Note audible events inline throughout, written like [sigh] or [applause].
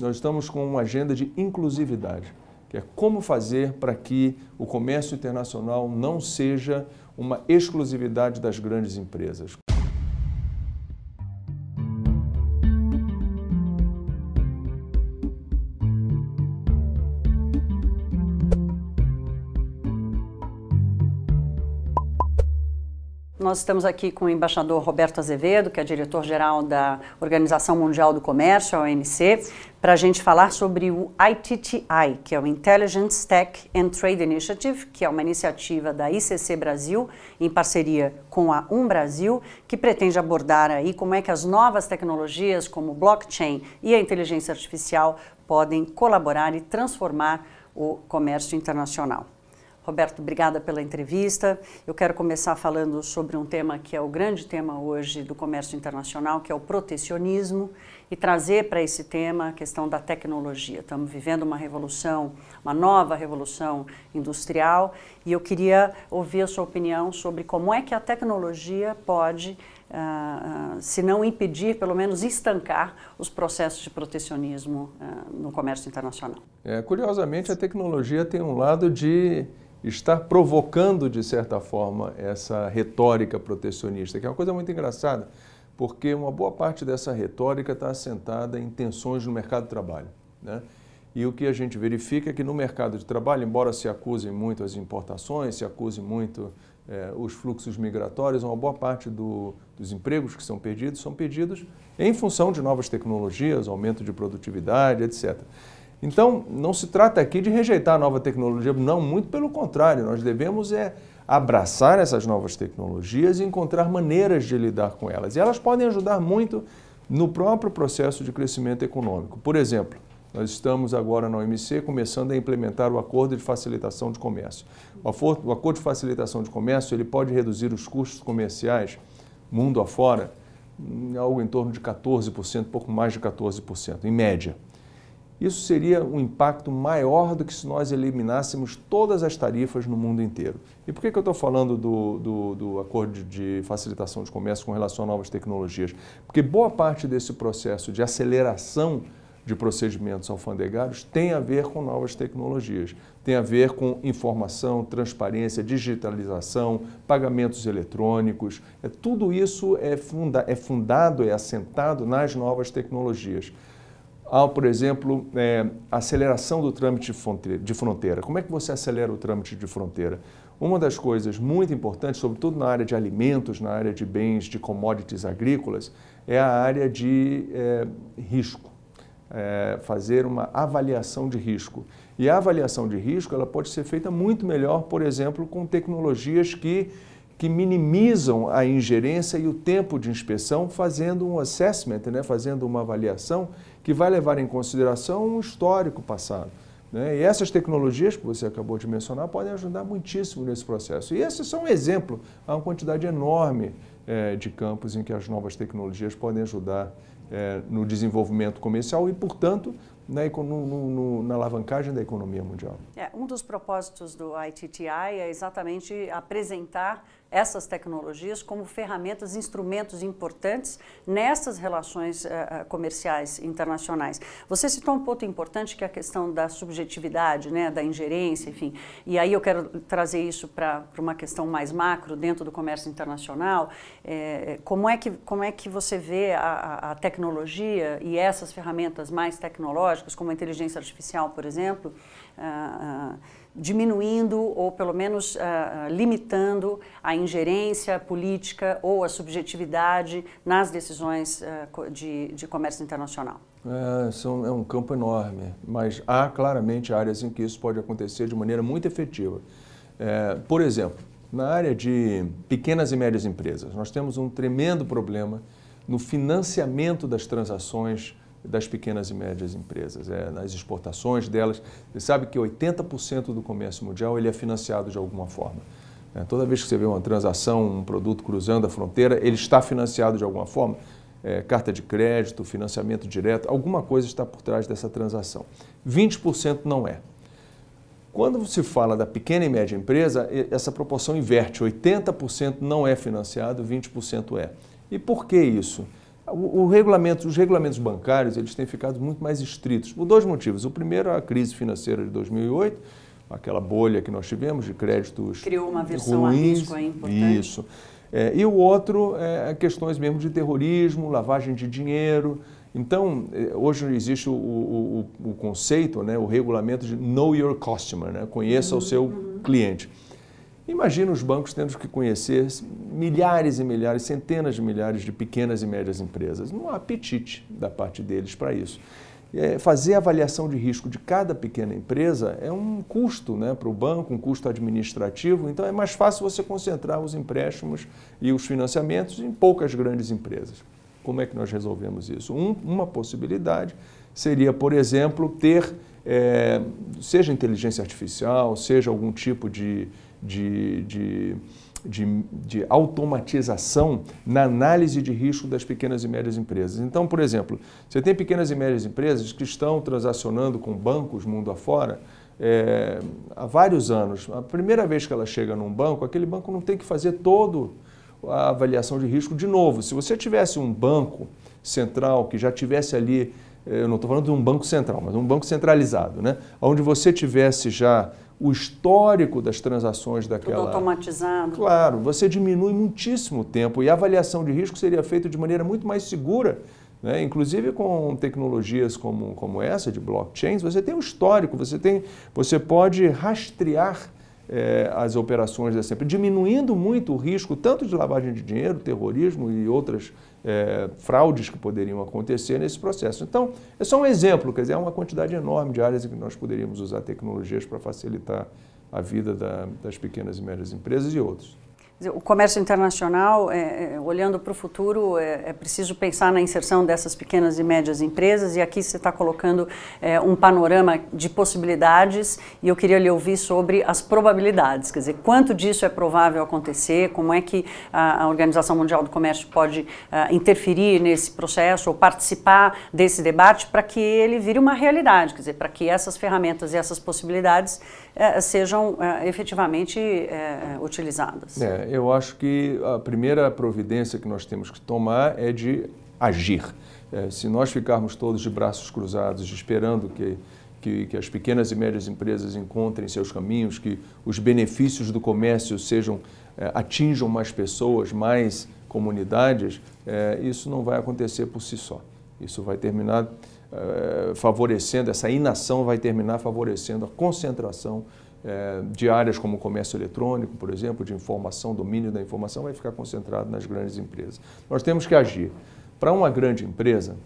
Nós estamos com uma agenda de inclusividade, que é como fazer para que o comércio internacional não seja uma exclusividade das grandes empresas. nós estamos aqui com o embaixador Roberto Azevedo, que é diretor-geral da Organização Mundial do Comércio, a OMC, para a gente falar sobre o ITTI, que é o Intelligence Tech and Trade Initiative, que é uma iniciativa da ICC Brasil, em parceria com a Um Brasil, que pretende abordar aí como é que as novas tecnologias, como blockchain e a inteligência artificial, podem colaborar e transformar o comércio internacional. Roberto, obrigada pela entrevista. Eu quero começar falando sobre um tema que é o grande tema hoje do comércio internacional, que é o protecionismo, e trazer para esse tema a questão da tecnologia. Estamos vivendo uma revolução, uma nova revolução industrial, e eu queria ouvir a sua opinião sobre como é que a tecnologia pode Uh, uh, se não impedir, pelo menos estancar os processos de protecionismo uh, no comércio internacional. É, curiosamente, a tecnologia tem um lado de está provocando, de certa forma, essa retórica protecionista, que é uma coisa muito engraçada, porque uma boa parte dessa retórica está assentada em tensões no mercado de trabalho. Né? E o que a gente verifica é que no mercado de trabalho, embora se acusem muito as importações, se acusem muito eh, os fluxos migratórios, uma boa parte do, dos empregos que são perdidos são perdidos em função de novas tecnologias, aumento de produtividade, etc. Então, não se trata aqui de rejeitar a nova tecnologia, não, muito pelo contrário, nós devemos é abraçar essas novas tecnologias e encontrar maneiras de lidar com elas. E elas podem ajudar muito no próprio processo de crescimento econômico. Por exemplo, nós estamos agora na OMC começando a implementar o Acordo de Facilitação de Comércio. O Acordo de Facilitação de Comércio ele pode reduzir os custos comerciais mundo afora algo em torno de 14%, pouco mais de 14%, em média. Isso seria um impacto maior do que se nós eliminássemos todas as tarifas no mundo inteiro. E por que, que eu estou falando do, do, do, acordo de facilitação de comércio com relação a novas tecnologias? Porque boa parte desse processo de aceleração de procedimentos alfandegários tem a ver com novas tecnologias, tem a ver com informação, transparência, digitalização, pagamentos eletrônicos. É, tudo isso é, funda, é fundado, é assentado nas novas tecnologias ao, por exemplo, é, aceleração do trâmite de fronteira. Como é que você acelera o trâmite de fronteira? Uma das coisas muito importantes, sobretudo na área de alimentos, na área de bens, de commodities agrícolas, é a área de é, risco. É, fazer uma avaliação de risco. E a avaliação de risco ela pode ser feita muito melhor, por exemplo, com tecnologias que que minimizam a ingerência e o tempo de inspeção, fazendo um assessment, né, fazendo uma avaliação que vai levar em consideração um histórico passado. Né? E essas tecnologias que você acabou de mencionar podem ajudar muitíssimo nesse processo. E esse é só um exemplo, há uma quantidade enorme é, de campos em que as novas tecnologias podem ajudar é, no desenvolvimento comercial e, portanto, na, no, no, na, alavancagem da economia mundial. É, um dos propósitos do ITTI é exatamente apresentar essas tecnologias como ferramentas, instrumentos importantes nessas relações uh, comerciais internacionais. Você citou um ponto importante que é a questão da subjetividade, né, da ingerência, enfim. E aí eu quero trazer isso para uma questão mais macro dentro do comércio internacional. É, como, é que, como é que você vê a, a tecnologia e essas ferramentas mais tecnológicas, como a inteligência artificial, por exemplo, uh, uh, diminuindo ou pelo menos ah, limitando a ingerência política ou a subjetividade nas decisões eh, de, de comércio internacional? É, são, é um campo enorme, mas há claramente áreas em que isso pode acontecer de maneira muito efetiva. É, por exemplo, na área de pequenas e médias empresas, nós temos um tremendo problema no financiamento das transações das pequenas e médias empresas, é, nas exportações delas. Você sabe que 80% do comércio mundial ele é financiado de alguma forma. Né? Toda vez que você vê uma transação, um produto cruzando a fronteira, ele está financiado de alguma forma. É, carta de crédito, financiamento direto, alguma coisa está por trás dessa transação. 20% não é. Quando se fala da pequena e média empresa, essa proporção inverte. 80% não é financiado, 20% é. E por que isso? O, o regulamento, os regulamentos bancários eles têm ficado muito mais estritos, por dois motivos. O primeiro, a crise financeira de 2008 aquela bolha que nós tivemos de créditos Criou uma versão ruins, a risco, é importante. Isso. É, e o outro é, é questões mesmo de terrorismo, lavagem de dinheiro. Então, é, hoje existe o, o, o conceito, né, o regulamento de know your customer, né, conheça uhum, o seu uhum. cliente. Imagina os bancos tendo que conhecer milhares e milhares, centenas de milhares de pequenas e médias empresas. Não há apetite da parte deles para isso. É, fazer a avaliação de risco de cada pequena empresa é um custo né, para o banco, um custo administrativo, então é mais fácil você concentrar os empréstimos e os financiamentos em poucas grandes empresas. Como é que nós resolvemos isso? Um, uma possibilidade seria, por exemplo, ter, é, seja inteligência artificial, seja algum tipo de, de, de de, de automatização na análise de risco das pequenas e médias empresas. Então, por exemplo, você tem pequenas e médias empresas que estão transacionando com bancos mundo afora é, há vários anos. A primeira vez que ela chega num banco, aquele banco não tem que fazer todo a avaliação de risco de novo. Se você tivesse um banco central que já tivesse ali, é, eu não estou falando de um banco central, mas um banco centralizado, né? onde você tivesse já o histórico das transações daquela. Tudo automatizado. Claro, você diminui muitíssimo o tempo e a avaliação de risco seria feita de maneira muito mais segura. Né? Inclusive com tecnologias como, como essa de blockchains, você tem um histórico, você, tem, você pode rastrear é, as operações da é SEMPRE, diminuindo muito o risco tanto de lavagem de dinheiro, terrorismo e outras é, fraudes que poderiam acontecer nesse processo. Então, é só um exemplo, quer dizer, é uma quantidade enorme de áreas em que nós poderíamos usar tecnologias para facilitar a vida da, das pequenas e médias empresas e outros. O comércio internacional, é, é, olhando para o futuro, é, é, preciso pensar na inserção dessas pequenas e médias empresas, e aqui você está colocando é, um panorama de possibilidades, e eu queria lhe ouvir sobre as probabilidades, quer dizer, quanto disso é provável acontecer, como é que a, a Organização Mundial do Comércio pode a, é, interferir nesse processo ou participar desse debate para que ele vire uma realidade, quer dizer, para que essas ferramentas e essas possibilidades é, sejam é, efetivamente é, utilizadas. É, eu acho que a primeira providência que nós temos que tomar é de agir. se nós ficarmos todos de braços cruzados, esperando que que, que, as pequenas e médias empresas encontrem seus caminhos, que os benefícios do comércio sejam eh, atinjam mais pessoas, mais comunidades, isso não vai acontecer por si só. Isso vai terminar eh, favorecendo, essa inação vai terminar favorecendo a concentração eh, de áreas como comércio eletrônico, por exemplo, de informação, domínio da informação, vai ficar concentrado nas grandes empresas. Nós temos que agir. Para uma grande empresa,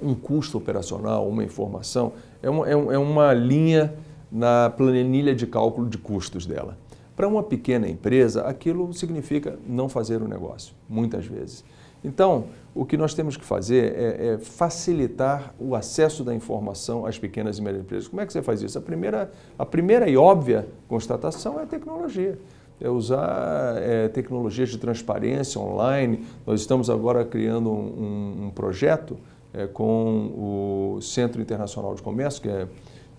um custo operacional, uma informação, é, é, é uma linha na planilha de cálculo de custos dela. Para uma pequena empresa, aquilo significa não fazer o um negócio, muitas vezes. Então, o que nós temos que fazer é, é, facilitar o acesso da informação às pequenas e médias empresas. Como é que você faz isso? A primeira, a primeira e óbvia constatação é a tecnologia. É usar é, tecnologias de transparência online. Nós estamos agora criando um, um, projeto é, com o Centro Internacional de Comércio, que é,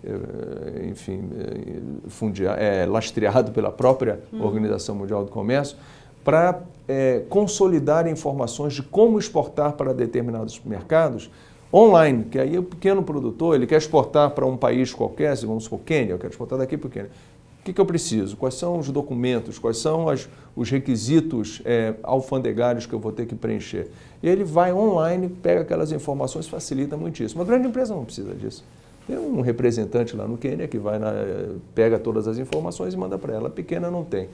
é enfim, é, fundia, é, lastreado pela própria uhum. Organização Mundial do Comércio, para é, consolidar informações de como exportar para determinados mercados online, que aí o pequeno produtor ele quer exportar para um país qualquer, se vamos supor Quênia, eu quero exportar daqui para o Quênia. O que, que, eu preciso? Quais são os documentos? Quais são as, os requisitos é, alfandegários que eu vou ter que preencher? E ele vai online, pega aquelas informações, facilita muitíssimo. Uma grande empresa não precisa disso. Tem um representante lá no Quênia que vai na, pega todas as informações e manda para ela. A pequena não tem.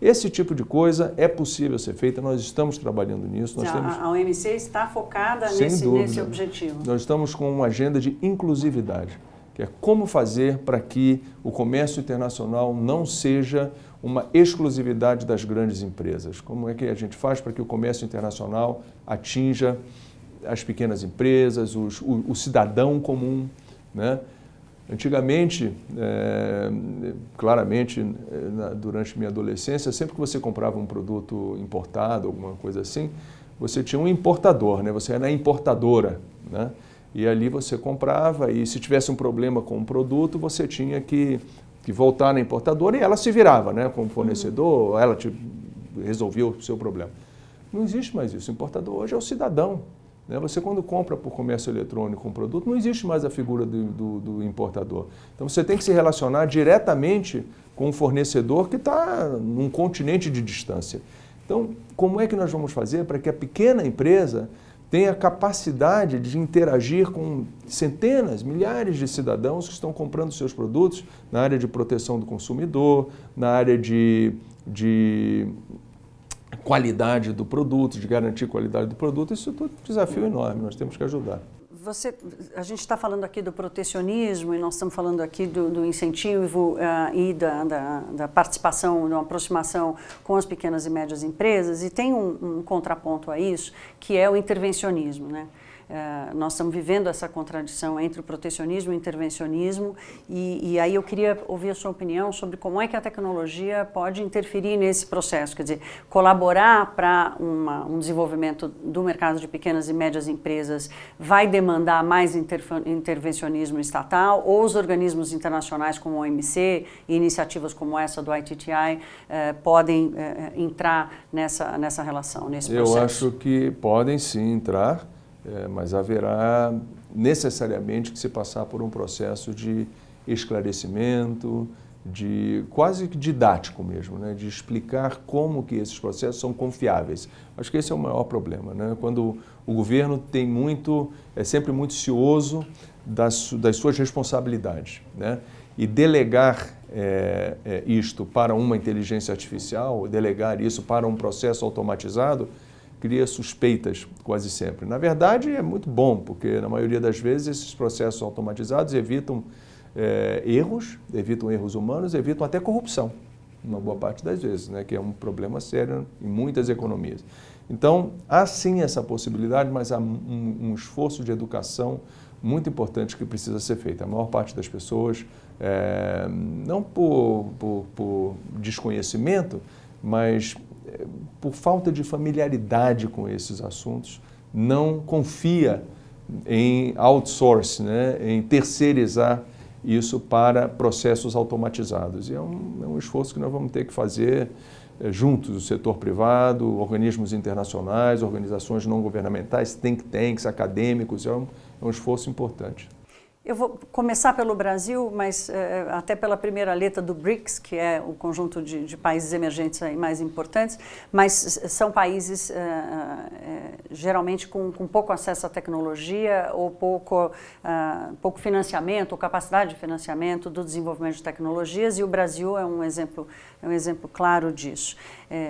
Esse tipo de coisa é possível ser feita, nós estamos trabalhando nisso. Nós a, temos, a OMC está focada nesse, nesse objetivo. Nós estamos com uma agenda de inclusividade, que é como fazer para que o comércio internacional não seja uma exclusividade das grandes empresas. Como é que a gente faz para que o comércio internacional atinja as pequenas empresas, os, o, o cidadão comum, né? Antigamente, é, claramente, eh, na, durante minha adolescência, sempre que você comprava um produto importado, alguma coisa assim, você tinha um importador, né? você era na importadora. Né? E ali você comprava, e se tivesse um problema com o um produto, você tinha que, que voltar na importadora e ela se virava né? como fornecedor, ela te, resolvia o seu problema. Não existe mais isso. O importador hoje é o cidadão. Né? Você, quando compra por comércio eletrônico um produto, não existe mais a figura do, do, do importador. Então, você tem que se relacionar diretamente com um fornecedor que está num continente de distância. Então, como é que nós vamos fazer para que a pequena empresa tenha capacidade de interagir com centenas, milhares de cidadãos que estão comprando seus produtos na área de proteção do consumidor, na área de, de qualidade do produto, de garantir qualidade do produto, isso tudo é um desafio enorme, nós temos que ajudar. Você, a gente está falando aqui do protecionismo e nós estamos falando aqui do, do incentivo uh, e da, da, da, participação, de uma aproximação com as pequenas e médias empresas e tem um, um contraponto a isso que é o intervencionismo, né? Eh, nós estamos vivendo essa contradição entre o protecionismo e o intervencionismo, e, e, aí eu queria ouvir a sua opinião sobre como é que a tecnologia pode interferir nesse processo, quer dizer, colaborar para um desenvolvimento do mercado de pequenas e médias empresas vai demandar mais intervencionismo estatal ou os organismos internacionais como a OMC e iniciativas como essa do ITTI eh, podem eh, entrar nessa, nessa relação, nesse processo? Eu acho que podem sim entrar é, mas haverá necessariamente que se passar por um processo de esclarecimento, de quase didático mesmo, né? de explicar como que esses processos são confiáveis. Acho que esse é o maior problema, né? quando o governo tem muito, é sempre muito cioso das, das suas responsabilidades, né? e delegar é, é, isto para uma inteligência artificial, delegar isso para um processo automatizado, cria suspeitas quase sempre. Na verdade, é muito bom, porque na maioria das vezes esses processos automatizados evitam é, erros, evitam erros humanos, evitam até corrupção, uma boa parte das vezes, né, que é um problema sério em muitas economias. Então, há sim essa possibilidade, mas há um, um esforço de educação muito importante que precisa ser feito. A maior parte das pessoas, é, não por, por, por desconhecimento, mas por falta de familiaridade com esses assuntos, não confia em outsource, né, em terceirizar isso para processos automatizados. E é um, é um esforço que nós vamos ter que fazer é, juntos, o setor privado, organismos internacionais, organizações não governamentais, think tanks, acadêmicos, é um, é um esforço importante. Eu vou começar pelo Brasil, mas eh, até pela primeira letra do BRICS, que é o conjunto de, de países emergentes mais importantes, mas são países eh, eh, geralmente com, com, pouco acesso à tecnologia ou pouco, ah, pouco financiamento ou capacidade de financiamento do desenvolvimento de tecnologias e o Brasil é um exemplo, é um exemplo claro disso.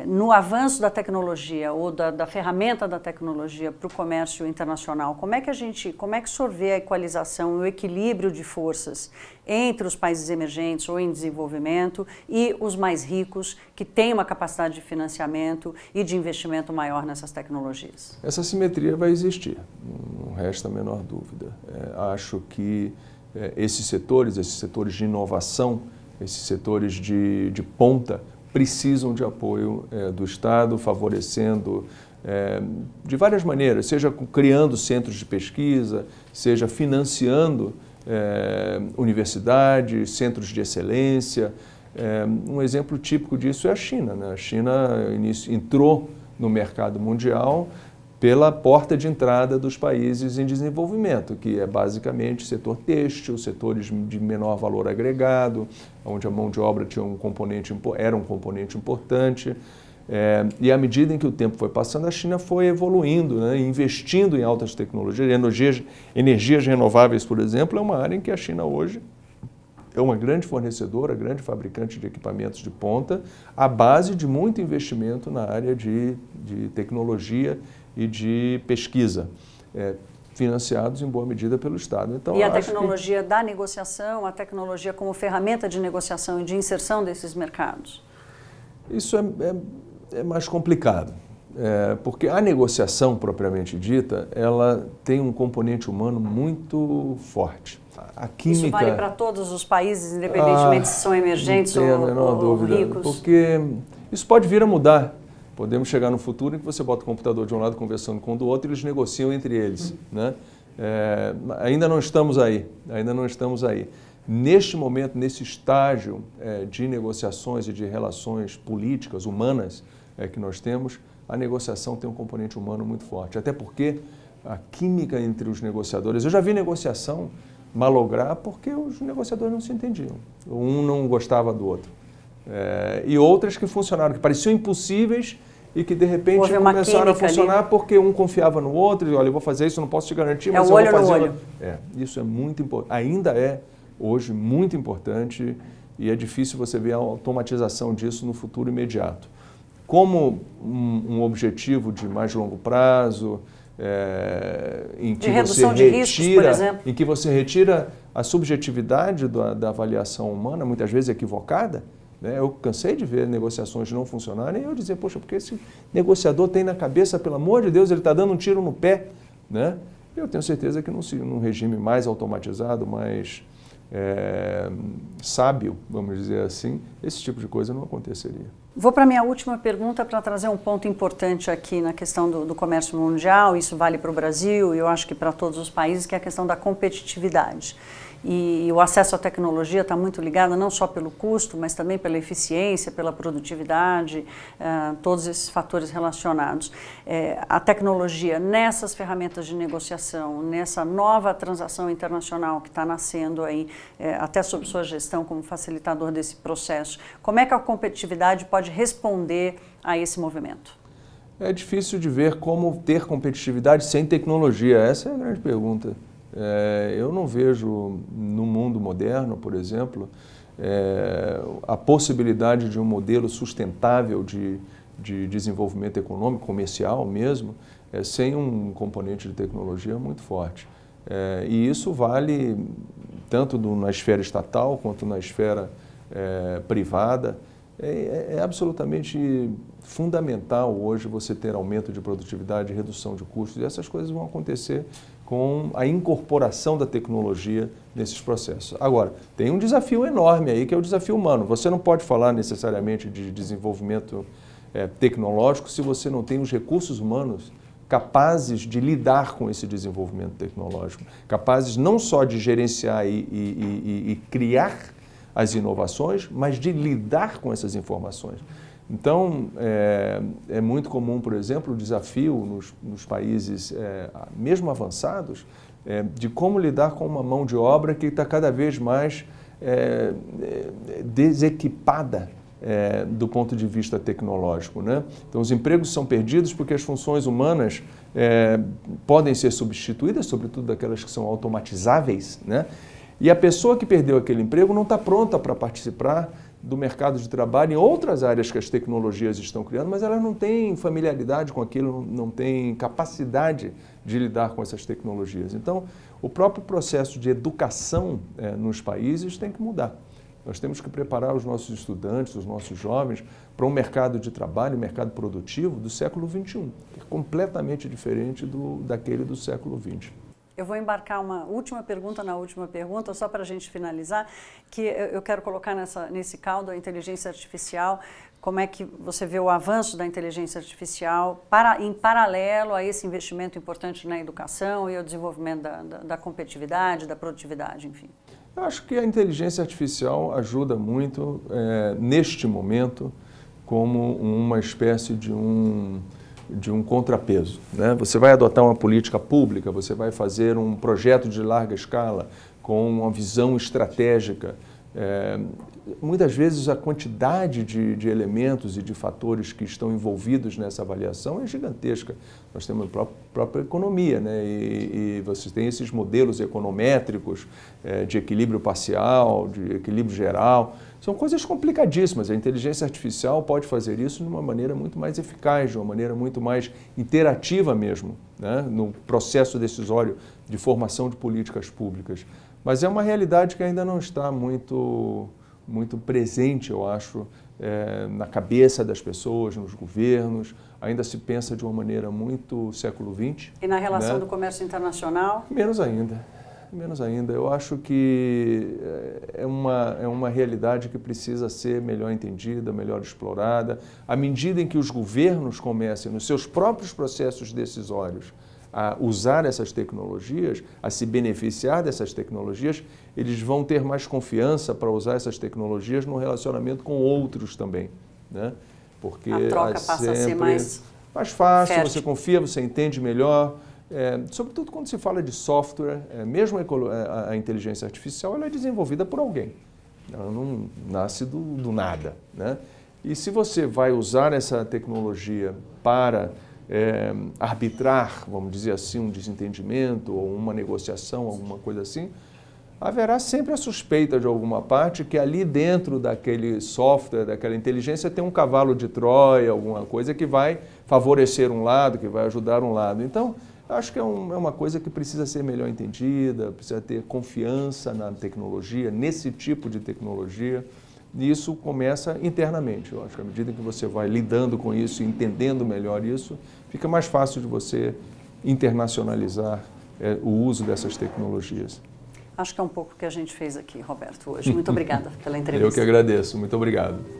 no avanço da tecnologia ou da, da ferramenta da tecnologia para o comércio internacional, como é que a gente, como é que sorver a equalização e o equilíbrio equilíbrio de forças entre os países emergentes ou em desenvolvimento e os mais ricos, que têm uma capacidade de financiamento e de investimento maior nessas tecnologias. Essa simetria vai existir, não resta a menor dúvida. É, acho que é, esses setores, esses setores de inovação, esses setores de, de ponta, precisam de apoio é, do Estado, favorecendo é, de várias maneiras, seja criando centros de pesquisa, seja financiando é, universidades, centros de excelência. É, um exemplo típico disso é a China. Né? A China inicio, entrou no mercado mundial pela porta de entrada dos países em desenvolvimento, que é basicamente setor têxtil, setores de menor valor agregado, onde a mão de obra tinha um componente, era um componente importante. É, e à medida em que o tempo foi passando, a China foi evoluindo, né, investindo em altas tecnologias. Energias, energias renováveis, por exemplo, é uma área em que a China hoje é uma grande fornecedora, grande fabricante de equipamentos de ponta, à base de muito investimento na área de, de tecnologia e de pesquisa. É, financiados em boa medida pelo Estado. Então, e a tecnologia que... da negociação, a tecnologia como ferramenta de negociação e de inserção desses mercados? Isso é, é é mais complicado, é, porque a negociação propriamente dita, ela tem um componente humano muito forte. A química, Isso vale para todos os países, independentemente ah, se são emergentes não ou, ou dúvida, ricos? Porque isso pode vir a mudar. Podemos chegar no futuro em que você bota o computador de um lado conversando com o do outro e eles negociam entre eles. Hum. Né? É, ainda não estamos aí, ainda não estamos aí. Neste momento, nesse estágio é, de negociações e de relações políticas, humanas, é, que nós temos, a negociação tem um componente humano muito forte. Até porque a química entre os negociadores. Eu já vi negociação malograr porque os negociadores não se entendiam. Um não gostava do outro. É, e outras que funcionaram, que pareciam impossíveis e que de repente começaram a funcionar ali. porque um confiava no outro e olha, eu vou fazer isso, não posso te garantir, é mas é eu vou fazer. Olho. É, isso é muito importante. Ainda é hoje muito importante e é difícil você ver a automatização disso no futuro imediato como um, um objetivo de mais longo prazo, é, em que você retira, riscos, em que você retira a subjetividade da, da avaliação humana, muitas vezes equivocada. Né? Eu cansei de ver negociações não funcionarem e eu dizer, poxa, porque esse negociador tem na cabeça, pelo amor de Deus, ele está dando um tiro no pé, né? Eu tenho certeza que num, num regime mais automatizado, mais é, sábio, vamos dizer assim, esse tipo de coisa não aconteceria. Vou para a minha última pergunta para trazer um ponto importante aqui na questão do, do comércio mundial, isso vale para o Brasil e eu acho que para todos os países, que é a questão da competitividade e o acesso à tecnologia está muito ligado não só pelo custo, mas também pela eficiência, pela produtividade, uh, todos esses fatores relacionados. É, a tecnologia nessas ferramentas de negociação, nessa nova transação internacional que está nascendo aí, é, até sob sua gestão como facilitador desse processo, como é que a competitividade pode responder a esse movimento? É difícil de ver como ter competitividade sem tecnologia, essa é a grande pergunta. É, eu não vejo no mundo moderno, por exemplo, é, a possibilidade de um modelo sustentável de, de desenvolvimento econômico, comercial mesmo, é, sem um componente de tecnologia muito forte. É, e isso vale tanto do, na esfera estatal quanto na esfera é, privada. É, é absolutamente fundamental hoje você ter aumento de produtividade, redução de custos, e essas coisas vão acontecer com a incorporação da tecnologia nesses processos. Agora, tem um desafio enorme aí, que é o desafio humano. Você não pode falar necessariamente de desenvolvimento é, tecnológico se você não tem os recursos humanos capazes de lidar com esse desenvolvimento tecnológico, capazes não só de gerenciar e, e, e, e criar as inovações, mas de lidar com essas informações. Então, é, é, muito comum, por exemplo, o desafio nos, nos países, é, mesmo avançados, é, de como lidar com uma mão de obra que está cada vez mais é, é, desequipada é, do ponto de vista tecnológico. Né? Então, os empregos são perdidos porque as funções humanas é, podem ser substituídas, sobretudo aquelas que são automatizáveis, né? e a pessoa que perdeu aquele emprego não está pronta para participar do mercado de trabalho em outras áreas que as tecnologias estão criando, mas elas não têm familiaridade com aquilo, não têm capacidade de lidar com essas tecnologias. Então, o próprio processo de educação é, nos países tem que mudar. Nós temos que preparar os nossos estudantes, os nossos jovens, para um mercado de trabalho, um mercado produtivo do século XXI, que é completamente diferente do, daquele do século XX. Eu vou embarcar uma última pergunta na última pergunta, só para a gente finalizar, que eu quero colocar nessa, nesse caldo a inteligência artificial, como é que você vê o avanço da inteligência artificial para, em paralelo a esse investimento importante na educação e ao desenvolvimento da, da, da competitividade, da produtividade, enfim? Eu acho que a inteligência artificial ajuda muito é, neste momento como uma espécie de um de um contrapeso. Né? Você vai adotar uma política pública, você vai fazer um projeto de larga escala com uma visão estratégica é, muitas vezes a quantidade de, de, elementos e de fatores que estão envolvidos nessa avaliação é gigantesca. Nós temos a própria, própria economia, né? e, e vocês têm esses modelos econométricos é, de equilíbrio parcial, de equilíbrio geral. São coisas complicadíssimas. A inteligência artificial pode fazer isso de uma maneira muito mais eficaz, de uma maneira muito mais interativa mesmo, né? no processo decisório de formação de políticas públicas. Mas é uma realidade que ainda não está muito, muito presente, eu acho, é, na cabeça das pessoas, nos governos. Ainda se pensa de uma maneira muito século XX. E na relação né? do comércio internacional? Menos ainda. Menos ainda. Eu acho que eh, é uma, é uma realidade que precisa ser melhor entendida, melhor explorada. À medida em que os governos comecem, nos seus próprios processos decisórios, a usar essas tecnologias, a se beneficiar dessas tecnologias, eles vão ter mais confiança para usar essas tecnologias no relacionamento com outros também. Né? Porque a troca é passa a ser mais, mais fácil, fértil. você confia, você entende melhor. É, sobretudo quando se fala de software, é, mesmo é, a, a, inteligência artificial ela é desenvolvida por alguém. Ela não nasce do, do nada. Né? E se você vai usar essa tecnologia para é, arbitrar, vamos dizer assim, um desentendimento ou uma negociação, alguma coisa assim, haverá sempre a suspeita de alguma parte que ali dentro daquele software, daquela inteligência, tem um cavalo de Troia, alguma coisa que vai favorecer um lado, que vai ajudar um lado. Então, acho que é, um, é uma coisa que precisa ser melhor entendida, precisa ter confiança na tecnologia, nesse tipo de tecnologia. E isso começa internamente, eu acho. À medida que você vai lidando com isso, entendendo melhor isso, fica mais fácil de você internacionalizar é, o uso dessas tecnologias. Acho que é um pouco o que a gente fez aqui, Roberto, hoje. Muito obrigada [laughs] pela entrevista. Eu que agradeço. Muito obrigado.